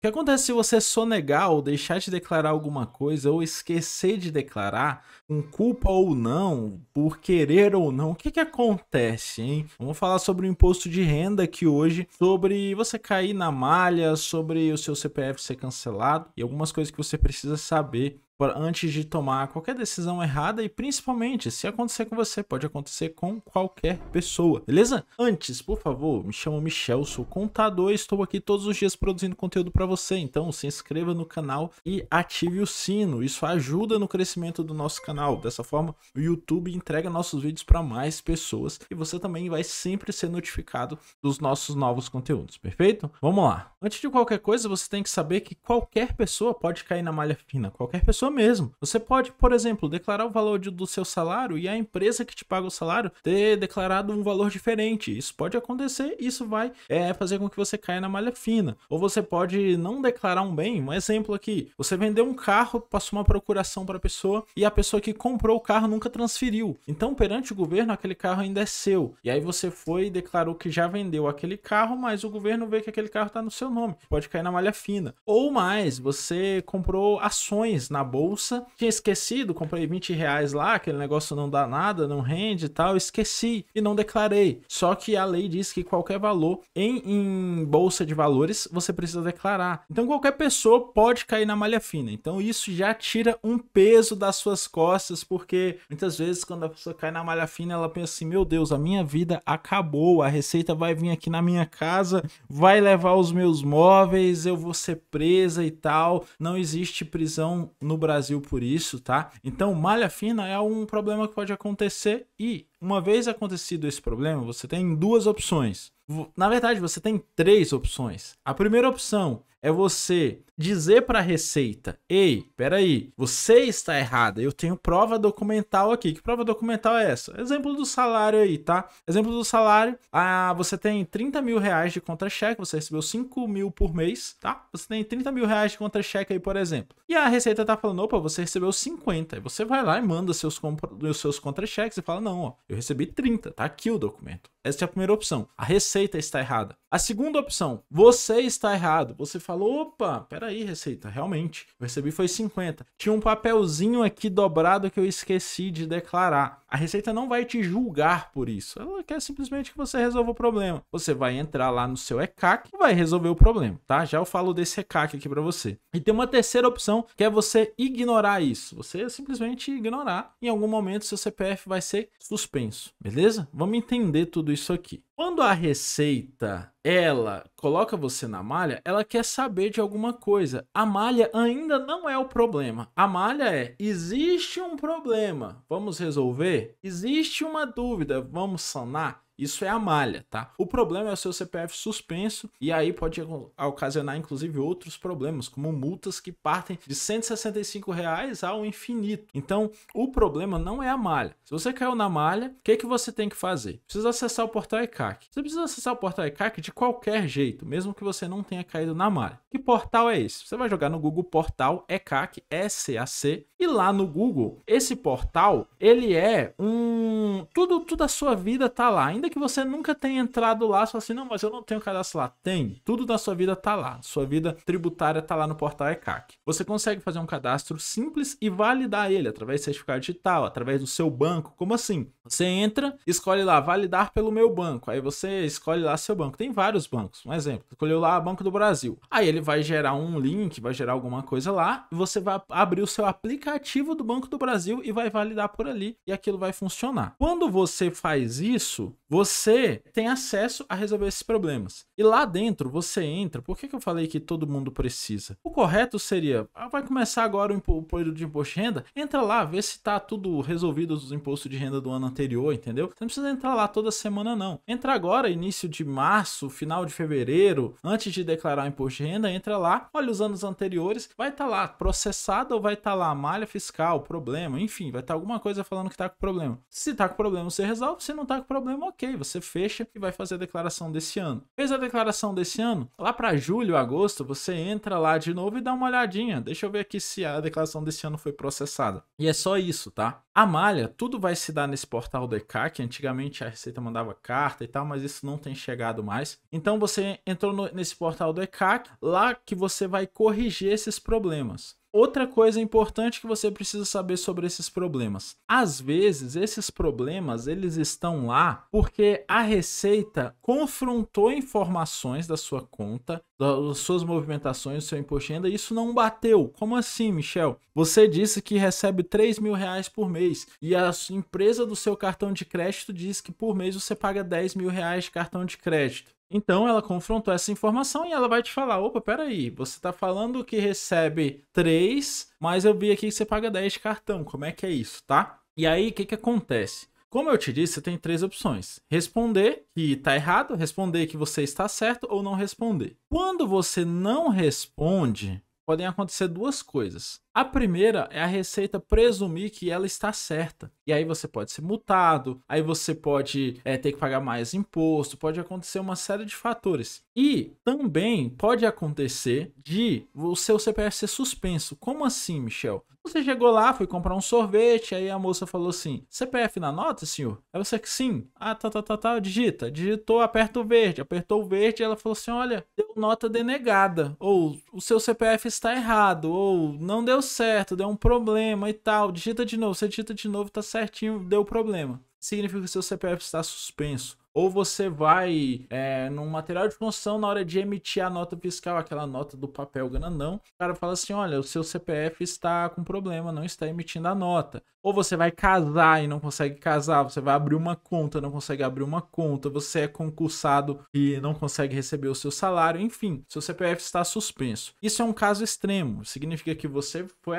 O que acontece se você sonegar ou deixar de declarar alguma coisa ou esquecer de declarar, com culpa ou não, por querer ou não? O que, que acontece, hein? Vamos falar sobre o imposto de renda aqui hoje, sobre você cair na malha, sobre o seu CPF ser cancelado e algumas coisas que você precisa saber antes de tomar qualquer decisão errada e principalmente se acontecer com você, pode acontecer com qualquer pessoa, beleza? Antes, por favor, me chamo Michel, sou contador, estou aqui todos os dias produzindo conteúdo para você, então se inscreva no canal e ative o sino, isso ajuda no crescimento do nosso canal. Dessa forma, o YouTube entrega nossos vídeos para mais pessoas e você também vai sempre ser notificado dos nossos novos conteúdos, perfeito? Vamos lá. Antes de qualquer coisa, você tem que saber que qualquer pessoa pode cair na malha fina, qualquer pessoa mesmo. Você pode, por exemplo, declarar o valor de, do seu salário e a empresa que te paga o salário ter declarado um valor diferente. Isso pode acontecer, isso vai é, fazer com que você caia na malha fina. Ou você pode não declarar um bem. Um exemplo aqui: você vendeu um carro, passou uma procuração para a pessoa e a pessoa que comprou o carro nunca transferiu. Então, perante o governo, aquele carro ainda é seu. E aí você foi e declarou que já vendeu aquele carro, mas o governo vê que aquele carro está no seu nome. Pode cair na malha fina. Ou mais, você comprou ações na bolsa bolsa. Tinha esquecido, comprei 20 reais lá, aquele negócio não dá nada, não rende e tal. Esqueci e não declarei. Só que a lei diz que qualquer valor em, em bolsa de valores você precisa declarar. Então qualquer pessoa pode cair na malha fina. Então isso já tira um peso das suas costas, porque muitas vezes quando a pessoa cai na malha fina, ela pensa assim: meu Deus, a minha vida acabou, a receita vai vir aqui na minha casa, vai levar os meus móveis, eu vou ser presa e tal. Não existe prisão no Brasil Brasil por isso, tá? Então, malha fina é um problema que pode acontecer e, uma vez acontecido esse problema, você tem duas opções. Na verdade, você tem três opções. A primeira opção é você dizer para a Receita: "Ei, peraí, você está errada. Eu tenho prova documental aqui. Que prova documental é essa? Exemplo do salário aí, tá? Exemplo do salário: ah, você tem 30 mil reais de contra-cheque, você recebeu 5 mil por mês, tá? Você tem 30 mil reais de contra-cheque aí, por exemplo. E a Receita tá falando: opa, você recebeu 50. E você vai lá e manda seus, seus contra-cheques e fala: não, ó, eu recebi 30, tá aqui o documento. Essa é a primeira opção. A Receita está errada. A segunda opção: você está errado. Você falou: opa, peraí, Receita, realmente, eu recebi foi 50. Tinha um papelzinho aqui dobrado que eu esqueci de declarar. A Receita não vai te julgar por isso. Ela quer simplesmente que você resolva o problema. Você vai entrar lá no seu ECAC e vai resolver o problema, tá? Já eu falo desse ECAC aqui para você. E tem uma terceira opção que é você ignorar isso. Você simplesmente ignorar. Em algum momento, seu CPF vai ser suspenso, beleza? Vamos entender tudo isso aqui. Quando a receita, ela coloca você na malha, ela quer saber de alguma coisa. A malha ainda não é o problema. A malha é: existe um problema, vamos resolver? Existe uma dúvida, vamos sanar? Isso é a malha, tá? O problema é o seu CPF suspenso e aí pode ocasionar inclusive outros problemas, como multas que partem de 165 reais ao infinito. Então, o problema não é a malha. Se você caiu na malha, o que, que você tem que fazer? Precisa acessar o portal ECAC. Você precisa acessar o portal ECAC de qualquer jeito, mesmo que você não tenha caído na malha. Que portal é esse? Você vai jogar no Google Portal ECAC, S-A-C, e lá no Google, esse portal, ele é um... Tudo, tudo a sua vida tá lá, ainda que você nunca tenha entrado lá, só assim, não, mas eu não tenho cadastro lá. Tem. Tudo da sua vida tá lá. Sua vida tributária tá lá no portal ECAC. Você consegue fazer um cadastro simples e validar ele através de certificado digital, através do seu banco. Como assim? Você entra, escolhe lá, validar pelo meu banco. Aí você escolhe lá seu banco. Tem vários bancos. Um exemplo, escolheu lá Banco do Brasil. Aí ele vai gerar um link, vai gerar alguma coisa lá, e você vai abrir o seu aplicativo do Banco do Brasil e vai validar por ali, e aquilo vai funcionar. Quando você faz isso, você tem acesso a resolver esses problemas. E lá dentro você entra. Por que, que eu falei que todo mundo precisa? O correto seria: ah, vai começar agora o período de imposto de renda? Entra lá, vê se tá tudo resolvido os impostos de renda do ano anterior, entendeu? Você não precisa entrar lá toda semana, não. Entra agora, início de março, final de fevereiro, antes de declarar o imposto de renda, entra lá, olha os anos anteriores, vai estar tá lá processado ou vai estar tá lá malha fiscal, problema, enfim, vai estar tá alguma coisa falando que tá com problema. Se tá com problema, você resolve, se não tá com problema, ok ok, você fecha e vai fazer a declaração desse ano. Fez a declaração desse ano, lá para julho, agosto, você entra lá de novo e dá uma olhadinha. Deixa eu ver aqui se a declaração desse ano foi processada. E é só isso, tá? A malha, tudo vai se dar nesse portal do ECAC. Antigamente a Receita mandava carta e tal, mas isso não tem chegado mais. Então você entrou no, nesse portal do ECAC, lá que você vai corrigir esses problemas. Outra coisa importante que você precisa saber sobre esses problemas. Às vezes, esses problemas eles estão lá porque a Receita confrontou informações da sua conta, das suas movimentações, do seu imposto e isso não bateu. Como assim, Michel? Você disse que recebe 3 mil reais por mês e a empresa do seu cartão de crédito diz que por mês você paga 10 mil reais de cartão de crédito. Então ela confrontou essa informação e ela vai te falar: opa, peraí, você está falando que recebe 3, mas eu vi aqui que você paga 10 de cartão. Como é que é isso, tá? E aí, o que, que acontece? Como eu te disse, você tem três opções: responder que está errado, responder que você está certo ou não responder. Quando você não responde, podem acontecer duas coisas. A primeira é a receita presumir que ela está certa. E aí você pode ser multado, aí você pode é, ter que pagar mais imposto, pode acontecer uma série de fatores. E também pode acontecer de o seu CPF ser suspenso. Como assim, Michel? Você chegou lá, foi comprar um sorvete, aí a moça falou assim: CPF na nota, senhor? Aí você que sim. Ah, tá, tá, tá, tá, digita. Digitou, aperta o verde. Apertou o verde e ela falou assim: olha, deu nota denegada. Ou o seu CPF está errado. Ou não deu certo, deu um problema e tal. Digita de novo. Você digita de novo, tá certinho, deu problema significa que seu CPF está suspenso ou você vai é, num material de construção na hora de emitir a nota fiscal, aquela nota do papel grandão, o cara fala assim: olha, o seu CPF está com problema, não está emitindo a nota. Ou você vai casar e não consegue casar, você vai abrir uma conta, não consegue abrir uma conta, você é concursado e não consegue receber o seu salário, enfim, seu CPF está suspenso. Isso é um caso extremo, significa que você foi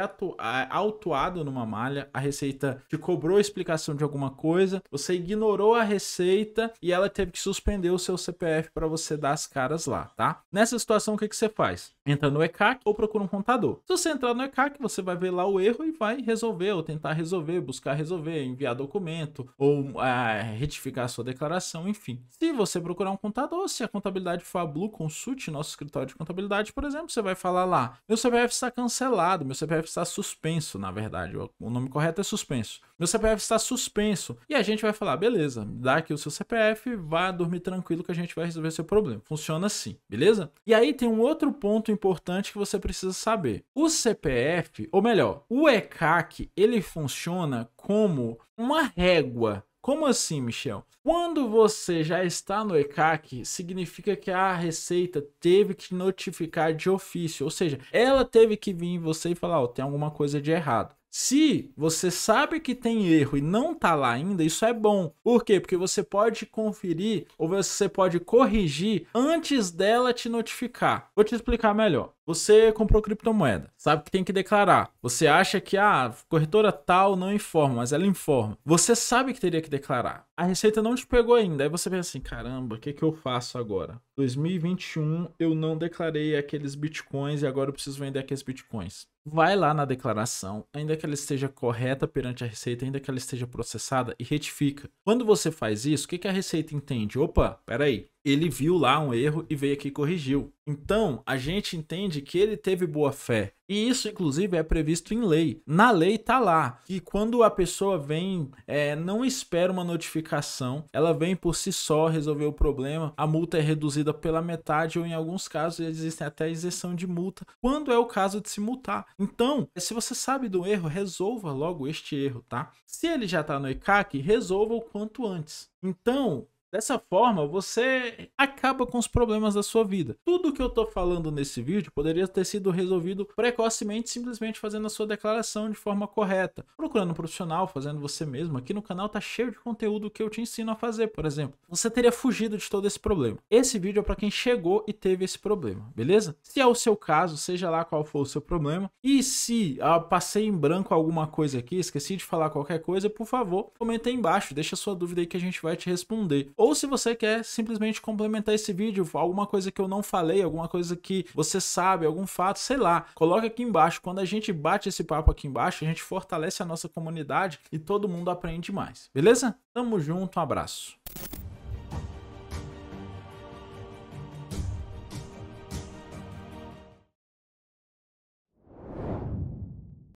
autuado numa malha, a Receita te cobrou a explicação de alguma coisa, você ignorou a Receita e ela teve que suspender o seu CPF para você dar as caras lá, tá? Nessa situação, o que, que você faz? Entra no ECAC ou procura um contador. Se você entrar no ECAC, você vai ver lá o erro e vai resolver, ou tentar resolver, buscar resolver, enviar documento, ou ah, retificar sua declaração, enfim. Se você procurar um contador, se a contabilidade for a Blue, consulte nosso escritório de contabilidade, por exemplo, você vai falar lá, meu CPF está cancelado, meu CPF está suspenso, na verdade, o nome correto é suspenso. Meu CPF está suspenso, e a gente vai falar, beleza, dá aqui o seu CPF, chefe, vá dormir tranquilo que a gente vai resolver seu problema. Funciona assim, beleza? E aí tem um outro ponto importante que você precisa saber. O CPF, ou melhor, o ECAC, ele funciona como uma régua como assim, Michel? Quando você já está no ECAC, significa que a Receita teve que notificar de ofício, ou seja, ela teve que vir em você e falar: Ó, oh, tem alguma coisa de errado. Se você sabe que tem erro e não tá lá ainda, isso é bom. Por quê? Porque você pode conferir ou você pode corrigir antes dela te notificar. Vou te explicar melhor. Você comprou criptomoeda, sabe que tem que declarar. Você acha que ah, a corretora tal não informa, mas ela informa. Você sabe que teria que declarar a receita não te pegou ainda. Aí você pensa assim, caramba, o que, que eu faço agora? 2021 eu não declarei aqueles bitcoins e agora eu preciso vender aqueles bitcoins. Vai lá na declaração, ainda que ela esteja correta perante a receita, ainda que ela esteja processada e retifica. Quando você faz isso, o que, que a receita entende? Opa, peraí, ele viu lá um erro e veio aqui e corrigiu. Então, a gente entende que ele teve boa fé. E isso, inclusive, é previsto em lei. Na lei tá lá que quando a pessoa vem, é, não espera uma notificação, ela vem por si só resolver o problema, a multa é reduzida pela metade ou, em alguns casos, existem até isenção de multa, quando é o caso de se multar. Então, se você sabe do erro, resolva logo este erro, tá? Se ele já tá no ECAC, resolva o quanto antes. Então, Dessa forma, você acaba com os problemas da sua vida. Tudo que eu estou falando nesse vídeo poderia ter sido resolvido precocemente, simplesmente fazendo a sua declaração de forma correta, procurando um profissional, fazendo você mesmo. Aqui no canal tá cheio de conteúdo que eu te ensino a fazer, por exemplo. Você teria fugido de todo esse problema. Esse vídeo é para quem chegou e teve esse problema, beleza? Se é o seu caso, seja lá qual for o seu problema, e se ah, passei em branco alguma coisa aqui, esqueci de falar qualquer coisa, por favor, comenta aí embaixo, deixa sua dúvida aí que a gente vai te responder ou se você quer simplesmente complementar esse vídeo, alguma coisa que eu não falei, alguma coisa que você sabe, algum fato, sei lá, coloca aqui embaixo. Quando a gente bate esse papo aqui embaixo, a gente fortalece a nossa comunidade e todo mundo aprende mais, beleza? Tamo junto, um abraço.